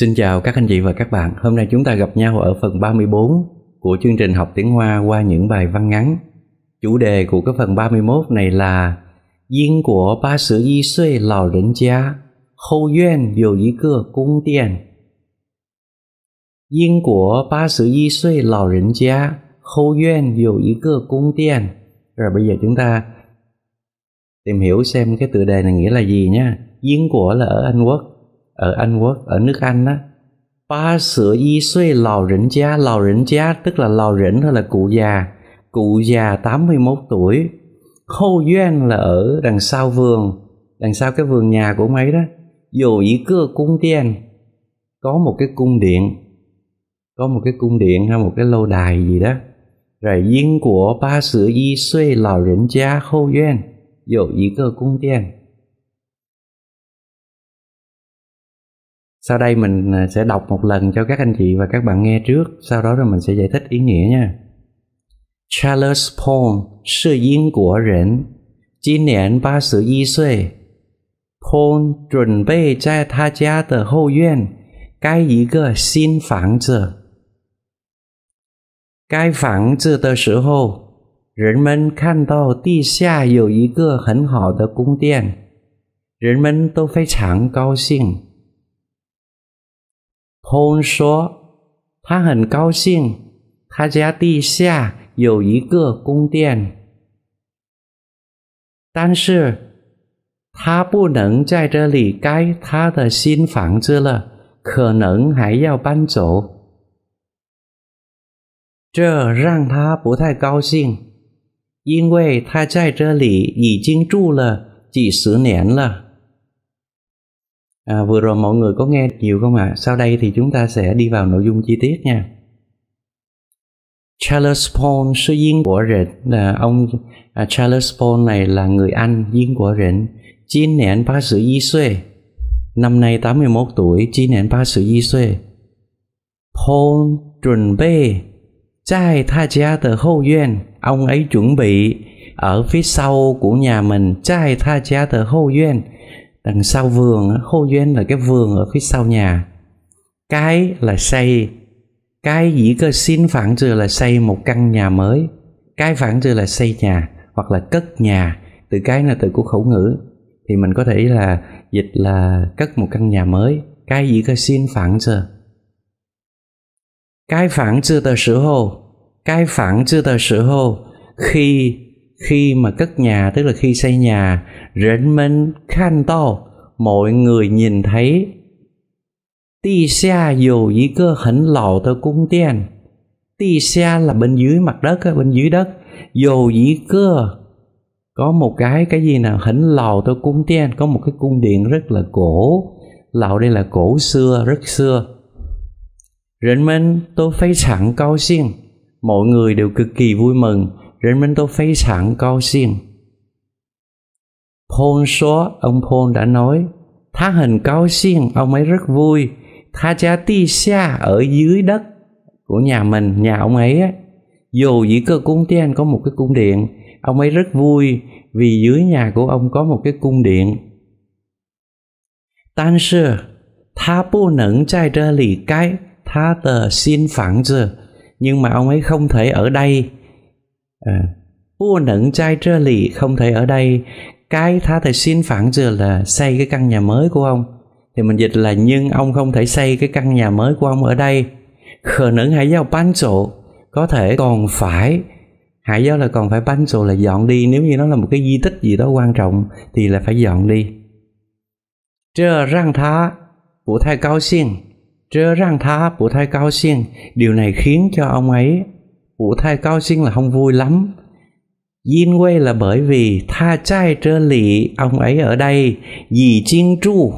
Xin chào các anh chị và các bạn. Hôm nay chúng ta gặp nhau ở phần 34 của chương trình học tiếng Hoa qua những bài văn ngắn. Chủ đề của cái phần 31 này là Yên của ba sử y xuê lào đến gia Hậu duyên dù ý cơ cung tiền Yên của ba sử y xuê lào đến gia Hậu duyên dù ý cơ cung tiền Rồi bây giờ chúng ta tìm hiểu xem cái tựa đề này nghĩa là gì nhé. Yên của là ở Anh Quốc ở Anh Quốc ở nước Anh á ba sữa y xuê lò rỉnh giá lò rỉnh giá tức là lò rỉnh hay là cụ già cụ già 81 tuổi hô duyên là ở đằng sau vườn đằng sau cái vườn nhà của mấy đó dù ý cưa cung tiền có một cái cung điện có một cái cung điện hay một cái lâu đài gì đó rồi dinh của ba sữa y xuê lò rỉnh giá hô duyên dù ý cưa cung tiền sau đây mình à, sẽ đọc một lần cho các anh chị và các bạn nghe trước sau đó rồi mình sẽ giải thích ý nghĩa nha Charles Paul 是英国人，今年八十一岁。Paul 准备在他家的后院盖一个新房子。盖房子的时候，人们看到地下有一个很好的宫殿，人们都非常高兴。空说：“他很高兴，他家地下有一个宫殿，但是他不能在这里盖他的新房子了，可能还要搬走。这让他不太高兴，因为他在这里已经住了几十年了。” À, vừa rồi mọi người có nghe nhiều không ạ? À? Sau đây thì chúng ta sẽ đi vào nội dung chi tiết nha. Charles Paul sư viên của Rịnh là ông à, Charles Paul này là người Anh viên của Rịnh chín nén ba sĩ Di Xuê năm nay 81 tuổi chín nén ba sĩ Di Xuê Paul chuẩn bị trai tha gia tờ hậu duyên ông ấy chuẩn bị ở phía sau của nhà mình trai tha gia tờ hậu duyên đằng sau vườn khô doanh là cái vườn ở phía sau nhà cái là xây cái dĩ cơ xin phản trừ là xây một căn nhà mới cái phản trừ là xây nhà hoặc là cất nhà từ cái là từ của khẩu ngữ thì mình có thể là dịch là cất một căn nhà mới cái dĩ cơ xin phản trừ cái phản trừ tờ sử hồ cái phản trừ tờ sử hồ khi khi mà cất nhà tức là khi xây nhà rỉnh minh khăn to mọi người nhìn thấy tì xa dù dĩ cơ hẳn lầu tơ cung tiền tì xa là bên dưới mặt đất bên dưới đất dù dĩ cơ có một cái cái gì nào hỉnh lò tơ cung tiền có một cái cung điện rất là cổ lò đây là cổ xưa rất xưa rỉnh minh tôi phải sẵn cao xiên mọi người đều cực kỳ vui mừng 人们都非常高兴。Paul 说，ông Paul đã nói, 他很高兴, ông ấy rất vui. Tha cha ti xa ở dưới đất của nhà mình, nhà ông ấy á. Dù dĩ cơ cung tiên có một cái cung điện, ông ấy rất vui vì dưới nhà của ông có một cái cung điện. Tan sư, tha bu nẫn trai trơ lì cái, tha tờ xin phẳng giờ. Nhưng mà ông ấy không thể ở đây, à, vua nửng trai trơ lì không thấy ở đây cái tha thầy xin phản dừa là xây cái căn nhà mới của ông thì mình dịch là nhưng ông không thể xây cái căn nhà mới của ông ở đây khờ nửng hãy giao bán sổ có thể còn phải hải giáo là còn phải bánh sổ là dọn đi nếu như nó là một cái di tích gì đó quan trọng thì là phải dọn đi trơ răng thá của thai cao xiên trơ răng thá của thai cao xiên điều này khiến cho ông ấy vụ thai cao sinh là không vui lắm Yên quê là bởi vì tha trai trơ lì ông ấy ở đây Dì Chiên Chu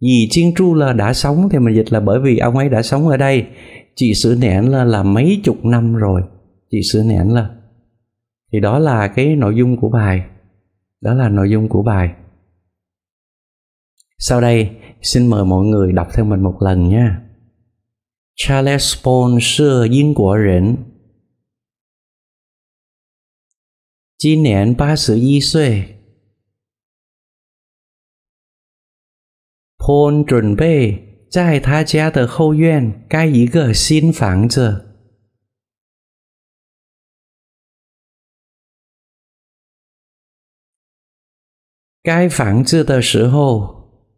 Dì Chiên Chu là đã sống thì mình dịch là bởi vì ông ấy đã sống ở đây Chị Sử Nẻn là, là mấy chục năm rồi Chị Sử Nẻn là Thì đó là cái nội dung của bài Đó là nội dung của bài Sau đây xin mời mọi người đọc theo mình một lần nha Charles xưa của 是英国人。今年八十一岁，坡恩准备在他家的后院盖一个新房子。盖房子的时候，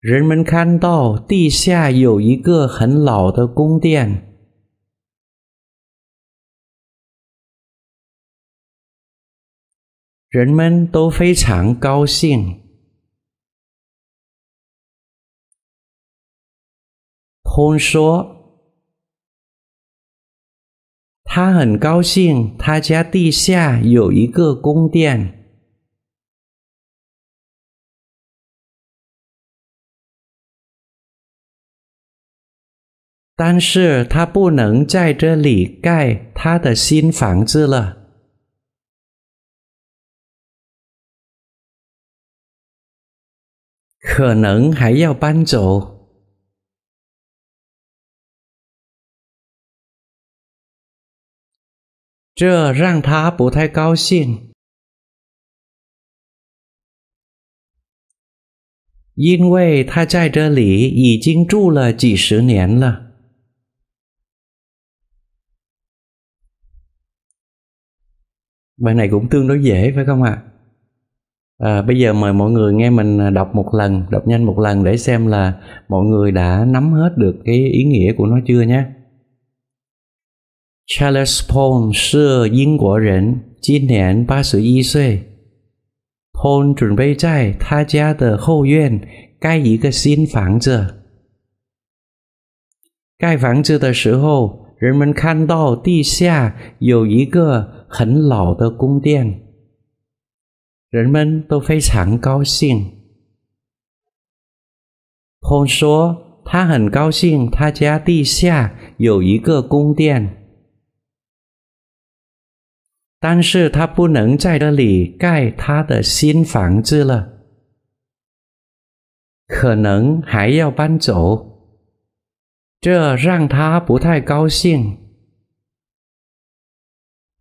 人们看到地下有一个很老的宫殿。人们都非常高兴。通说，他很高兴，他家地下有一个宫殿，但是他不能在这里盖他的新房子了。可能还要搬走，这让他不太高兴，因为他在这里已经住了几十年了。bài này cũng tương đối dễ phải không à? À, bây giờ mời mọi người nghe mình à, đọc một lần, đọc nhanh một lần để xem là mọi người đã nắm hết được cái ý nghĩa của nó chưa nhé. Charles Paul 是英国人，今年八十一岁。Paul 准备在他家的后院盖一个新房子。盖房子的时候，人们看到地下有一个很老的宫殿。人们都非常高兴。亨说：“他很高兴，他家地下有一个宫殿，但是他不能在这里盖他的新房子了，可能还要搬走，这让他不太高兴，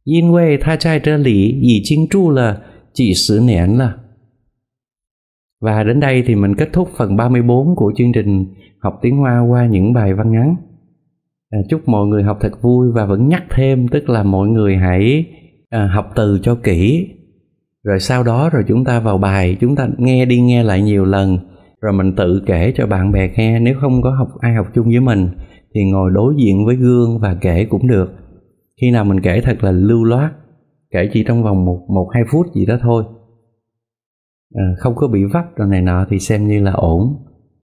因为他在这里已经住了。” chỉ nén là và đến đây thì mình kết thúc phần 34 của chương trình học tiếng Hoa qua những bài văn ngắn. À, chúc mọi người học thật vui và vẫn nhắc thêm tức là mọi người hãy à, học từ cho kỹ. Rồi sau đó rồi chúng ta vào bài, chúng ta nghe đi nghe lại nhiều lần rồi mình tự kể cho bạn bè nghe nếu không có học ai học chung với mình thì ngồi đối diện với gương và kể cũng được. Khi nào mình kể thật là lưu loát kể chỉ trong vòng một một hai phút gì đó thôi à, không có bị vấp rồi này nọ thì xem như là ổn